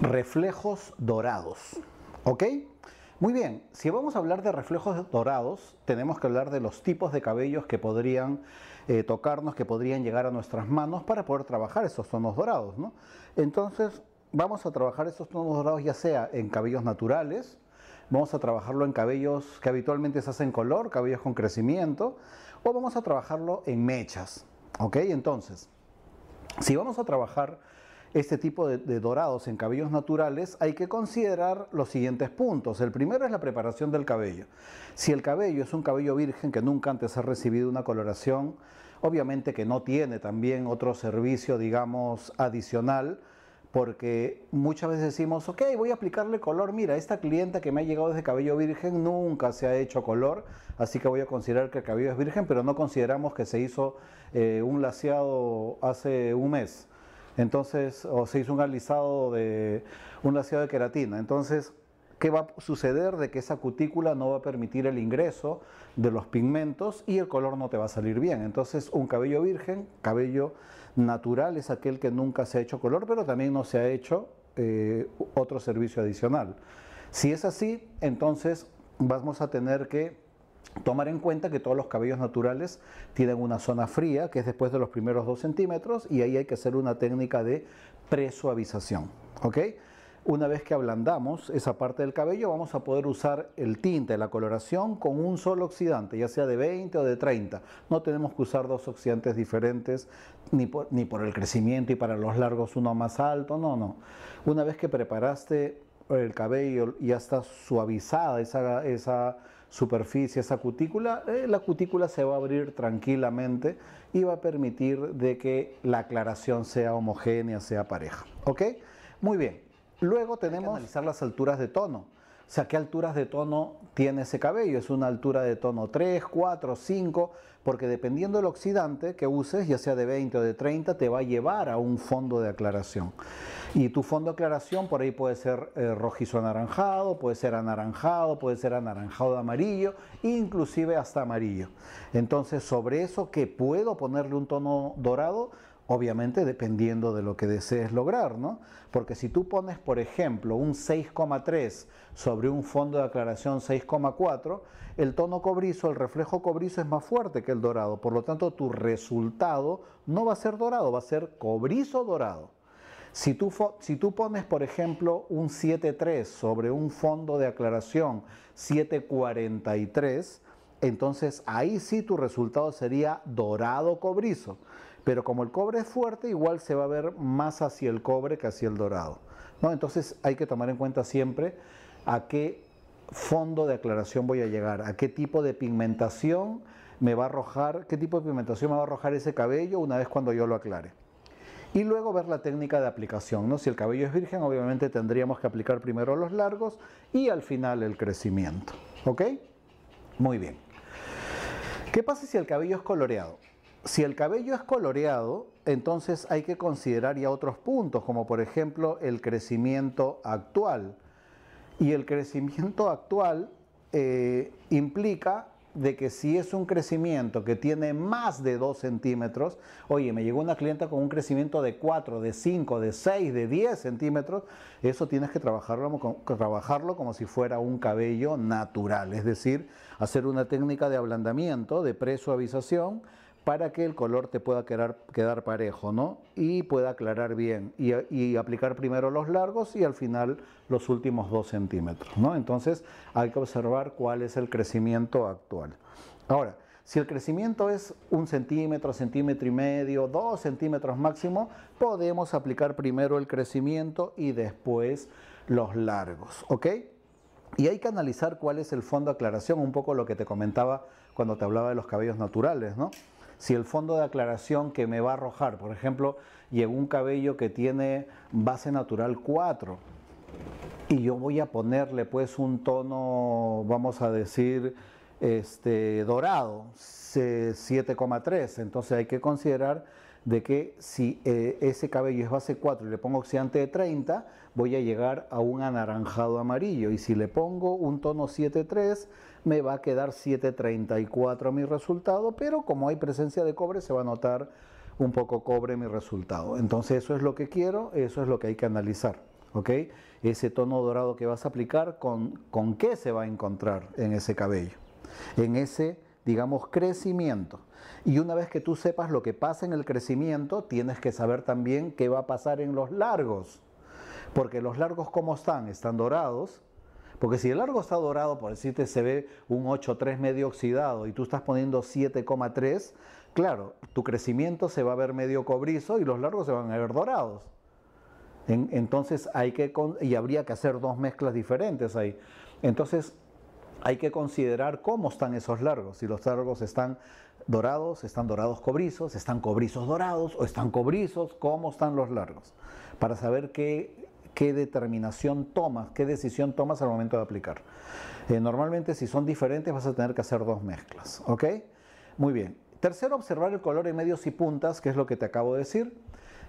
reflejos dorados. ¿Ok? Muy bien, si vamos a hablar de reflejos dorados, tenemos que hablar de los tipos de cabellos que podrían eh, tocarnos, que podrían llegar a nuestras manos para poder trabajar esos tonos dorados. ¿no? Entonces, vamos a trabajar esos tonos dorados ya sea en cabellos naturales, vamos a trabajarlo en cabellos que habitualmente se hacen color, cabellos con crecimiento, o vamos a trabajarlo en mechas. ¿Ok? Entonces, si vamos a trabajar este tipo de, dorados en cabellos naturales, hay que considerar los siguientes puntos. El primero es la preparación del cabello. Si el cabello es un cabello virgen que nunca antes ha recibido una coloración, obviamente que no tiene también otro servicio, digamos, adicional, porque muchas veces decimos, ok, voy a aplicarle color, mira, esta clienta que me ha llegado desde cabello virgen nunca se ha hecho color, así que voy a considerar que el cabello es virgen, pero no consideramos que se hizo eh, un laseado hace un mes entonces, o se hizo un alisado de un laseado de queratina. Entonces, ¿qué va a suceder? De que esa cutícula no va a permitir el ingreso de los pigmentos y el color no te va a salir bien. Entonces, un cabello virgen, cabello natural, es aquel que nunca se ha hecho color, pero también no se ha hecho eh, otro servicio adicional. Si es así, entonces vamos a tener que Tomar en cuenta que todos los cabellos naturales tienen una zona fría, que es después de los primeros 2 centímetros, y ahí hay que hacer una técnica de presuavización. ¿ok? Una vez que ablandamos esa parte del cabello, vamos a poder usar el tinte, la coloración, con un solo oxidante, ya sea de 20 o de 30. No tenemos que usar dos oxidantes diferentes, ni por, el crecimiento y para los largos uno más alto, no, no. Una vez que preparaste el cabello y ya está suavizada esa, esa superficie, esa cutícula, eh, la cutícula se va a abrir tranquilamente y va a permitir de que la aclaración sea homogénea, sea pareja. ¿Ok? Muy bien. Luego tenemos... que analizar las alturas de tono. O sea, ¿qué alturas de tono tiene ese cabello? ¿Es una altura de tono 3, 4, 5? porque dependiendo del oxidante que uses, ya sea de 20 o de 30, te va a llevar a un fondo de aclaración. Y tu fondo de aclaración por ahí puede ser eh, rojizo anaranjado, puede ser anaranjado, puede ser anaranjado amarillo, inclusive hasta amarillo. Entonces, sobre eso que puedo ponerle un tono dorado, Obviamente dependiendo de lo que desees lograr, ¿no? Porque si tú pones, por ejemplo, un 6,3 sobre un fondo de aclaración 6,4, el tono cobrizo, el reflejo cobrizo es más fuerte que el dorado. Por lo tanto, tu resultado no va a ser dorado, va a ser cobrizo dorado. Si tú, si tú, pones, por ejemplo, un 7.3 sobre un fondo de aclaración 7.43, entonces ahí sí tu resultado sería dorado cobrizo. Pero como el cobre es fuerte, igual se va a ver más hacia el cobre que hacia el dorado. ¿no? Entonces hay que tomar en cuenta siempre a qué fondo de aclaración voy a llegar, a qué tipo de pigmentación me va a arrojar, qué tipo de pigmentación me va a arrojar ese cabello una vez cuando yo lo aclare. Y luego ver la técnica de aplicación. ¿no? Si el cabello es virgen, obviamente tendríamos que aplicar primero los largos y al final el crecimiento. ¿Ok? Muy bien. ¿Qué pasa si el cabello es coloreado? Si el cabello es coloreado, entonces hay que considerar ya otros puntos, como por ejemplo el crecimiento actual. Y el crecimiento actual eh, implica de que si es un crecimiento que tiene más de 2 centímetros, oye, me llegó una clienta con un crecimiento de 4, de 5, de 6, de 10 centímetros, eso tienes que trabajarlo, trabajarlo como si fuera un cabello natural, es decir, hacer una técnica de ablandamiento, de presuavización, para que el color te pueda quedar, parejo, ¿no? Y pueda aclarar bien y, aplicar primero los largos y al final los últimos dos centímetros, ¿no? Entonces hay que observar cuál es el crecimiento actual. Ahora, si el crecimiento es un centímetro, centímetro y medio, dos centímetros máximo, podemos aplicar primero el crecimiento y después los largos, ¿ok? Y hay que analizar cuál es el fondo de aclaración, un poco lo que te comentaba cuando te hablaba de los cabellos naturales, ¿no? Si el fondo de aclaración que me va a arrojar, por ejemplo, llegó un cabello que tiene base natural 4 y yo voy a ponerle pues un tono, vamos a decir, este, dorado, 7,3, entonces hay que considerar de que si eh, ese cabello es base 4 y le pongo oxidante de 30, voy a llegar a un anaranjado amarillo. Y si le pongo un tono 7.3, me va a quedar 7.34 mi resultado, pero como hay presencia de cobre, se va a notar un poco cobre mi resultado. Entonces eso es lo que quiero, eso es lo que hay que analizar. Ese tono dorado que vas a aplicar, ¿con, con qué se va a encontrar en ese cabello? En ese digamos, crecimiento. Y una vez que tú sepas lo que pasa en el crecimiento, tienes que saber también qué va a pasar en los largos. Porque los largos, como están? Están dorados. Porque si el largo está dorado, por decirte, se ve un 8,3 medio oxidado y tú estás poniendo 7,3, claro, tu crecimiento se va a ver medio cobrizo y los largos se van a ver dorados. entonces hay que, y habría que hacer dos mezclas diferentes ahí. Entonces, hay que considerar cómo están esos largos. Si los largos están dorados, están dorados cobrizos, están cobrizos dorados o están cobrizos, cómo están los largos. Para saber qué, qué determinación tomas, qué decisión tomas al momento de aplicar. Eh, normalmente si son diferentes vas a tener que hacer dos mezclas. ¿Ok? Muy bien. Tercero, observar el color en medios y puntas, que es lo que te acabo de decir,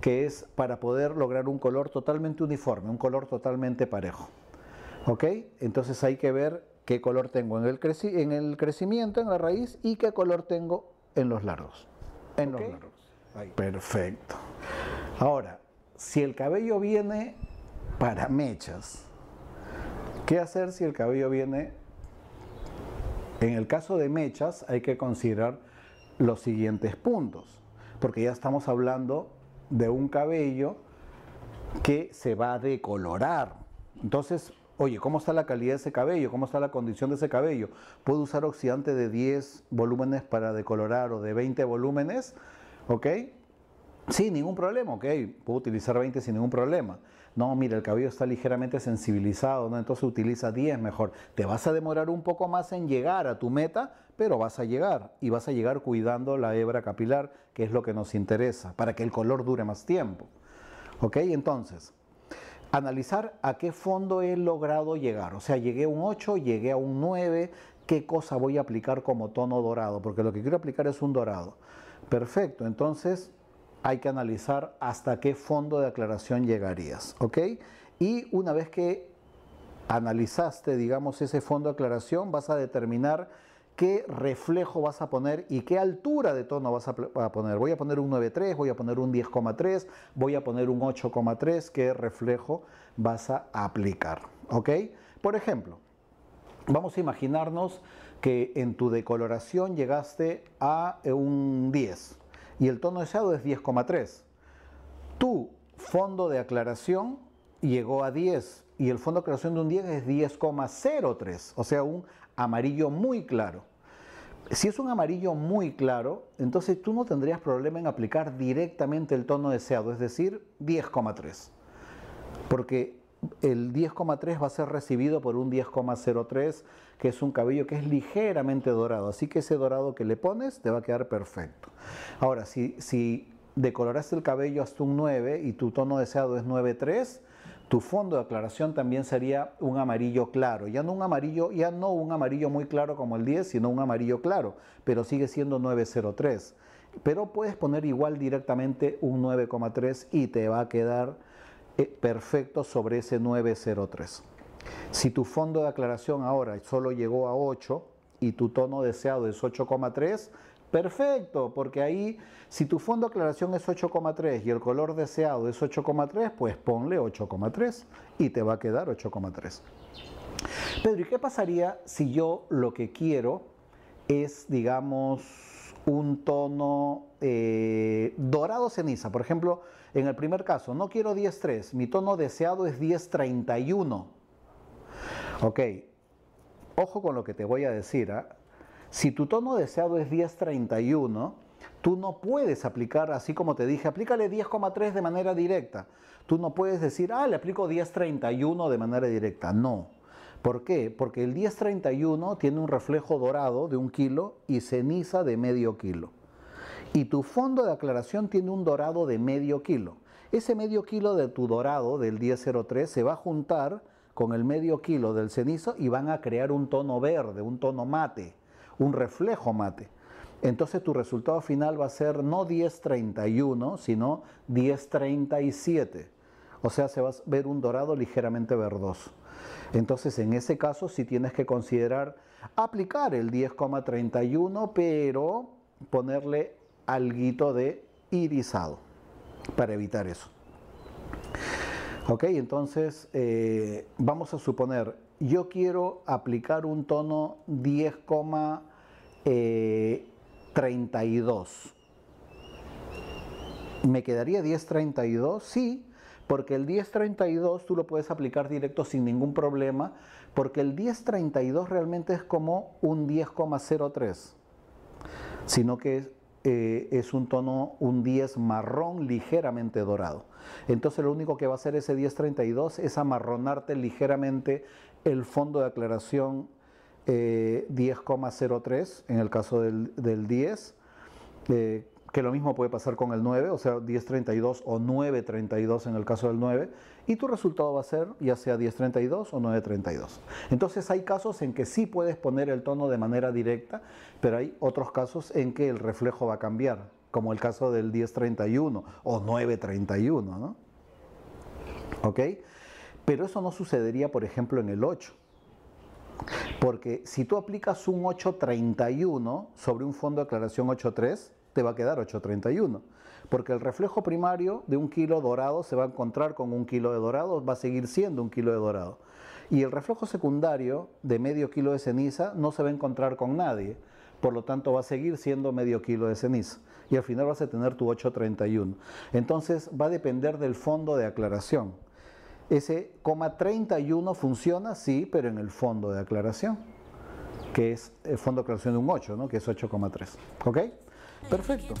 que es para poder lograr un color totalmente uniforme, un color totalmente parejo. ¿Ok? Entonces hay que ver qué color tengo en el, en el crecimiento, en la raíz, y qué color tengo en los largos. En los largos. Perfecto. Ahora, si el cabello viene para mechas, ¿qué hacer si el cabello viene? En el caso de mechas hay que considerar los siguientes puntos, porque ya estamos hablando de un cabello que se va a decolorar. Entonces, Oye, ¿cómo está la calidad de ese cabello? ¿Cómo está la condición de ese cabello? ¿Puedo usar oxidante de 10 volúmenes para decolorar o de 20 volúmenes? ¿Ok? Sí, ningún problema, ok, puedo utilizar 20 sin ningún problema. No, mira, el cabello está ligeramente sensibilizado, ¿no? entonces utiliza 10 mejor. Te vas a demorar un poco más en llegar a tu meta, pero vas a llegar y vas a llegar cuidando la hebra capilar, que es lo que nos interesa, para que el color dure más tiempo. Ok, entonces, analizar a qué fondo he logrado llegar. O sea, llegué a un 8, llegué a un 9, qué cosa voy a aplicar como tono dorado, porque lo que quiero aplicar es un dorado. Perfecto, entonces hay que analizar hasta qué fondo de aclaración llegarías, ¿ok? Y una vez que analizaste, digamos, ese fondo de aclaración, vas a determinar qué reflejo vas a poner y qué altura de tono vas a poner. Voy a poner un 9.3, voy a poner un 10.3, voy a poner un 8.3, qué reflejo vas a aplicar. ¿Ok? Por ejemplo, vamos a imaginarnos que en tu decoloración llegaste a un 10 y el tono deseado es 10.3. Tu fondo de aclaración llegó a 10 y el fondo de creación de un 10 es 10,03, o sea, un amarillo muy claro. Si es un amarillo muy claro, entonces tú no tendrías problema en aplicar directamente el tono deseado, es decir, 10,3. Porque el 10,3 va a ser recibido por un 10,03, que es un cabello que es ligeramente dorado. Así que ese dorado que le pones te va a quedar perfecto. Ahora, si, si decoloraste el cabello hasta un 9 y tu tono deseado es 9,3, tu fondo de aclaración también sería un amarillo claro, ya no un amarillo, ya no un amarillo muy claro como el 10, sino un amarillo claro, pero sigue siendo 903. Pero puedes poner igual directamente un 9,3 y te va a quedar eh, perfecto sobre ese 903. Si tu fondo de aclaración ahora solo llegó a 8 y tu tono deseado es 8,3, Perfecto, porque ahí si tu fondo de aclaración es 8,3 y el color deseado es 8,3, pues ponle 8,3 y te va a quedar 8,3. Pedro, ¿y qué pasaría si yo lo que quiero es, digamos, un tono eh, dorado ceniza? Por ejemplo, en el primer caso, no quiero 10,3, mi tono deseado es 10,31. Ok, ojo con lo que te voy a decir. ah. Si tu tono deseado es 1031, tú no puedes aplicar, así como te dije, aplícale 10,3 de manera directa. Tú no puedes decir, ah, le aplico 1031 de manera directa. No. ¿Por qué? Porque el 1031 tiene un reflejo dorado de un kilo y ceniza de medio kilo. Y tu fondo de aclaración tiene un dorado de medio kilo. Ese medio kilo de tu dorado del 1003 se va a juntar con el medio kilo del cenizo y van a crear un tono verde, un tono mate un reflejo mate. Entonces tu resultado final va a ser no 10.31, sino 10.37. O sea, se va a ver un dorado ligeramente verdoso. Entonces, en ese caso, si tienes que considerar aplicar el 10,31, pero ponerle alguito de irisado para evitar eso. Ok, entonces eh, vamos a suponer, yo quiero aplicar un tono 10,31 32. Eh, ¿Me quedaría 1032? Sí, porque el 1032 tú lo puedes aplicar directo sin ningún problema, porque el 1032 realmente es como un 10,03, sino que es, eh, es un tono, un 10 marrón ligeramente dorado. Entonces lo único que va a hacer ese 1032 es amarronarte ligeramente el fondo de aclaración 10,03 eh, en el caso del, 10, eh, que lo mismo puede pasar con el 9, o sea 10.32 o 9.32 en el caso del 9, y tu resultado va a ser ya sea 10.32 o 9.32. Entonces hay casos en que sí puedes poner el tono de manera directa, pero hay otros casos en que el reflejo va a cambiar, como el caso del 10.31 o 9.31, ¿no? ¿Ok? Pero eso no sucedería, por ejemplo, en el 8. Porque si tú aplicas un 831 sobre un fondo de aclaración 83, te va a quedar 831. Porque el reflejo primario de un kilo dorado se va a encontrar con un kilo de dorado, va a seguir siendo un kilo de dorado. Y el reflejo secundario de medio kilo de ceniza no se va a encontrar con nadie. Por lo tanto, va a seguir siendo medio kilo de ceniza. Y al final vas a tener tu 831. Entonces, va a depender del fondo de aclaración. Ese coma 31 funciona, sí, pero en el fondo de aclaración, que es el eh, fondo de aclaración de un 8, ¿no? que es 8,3. ¿Ok? Perfecto.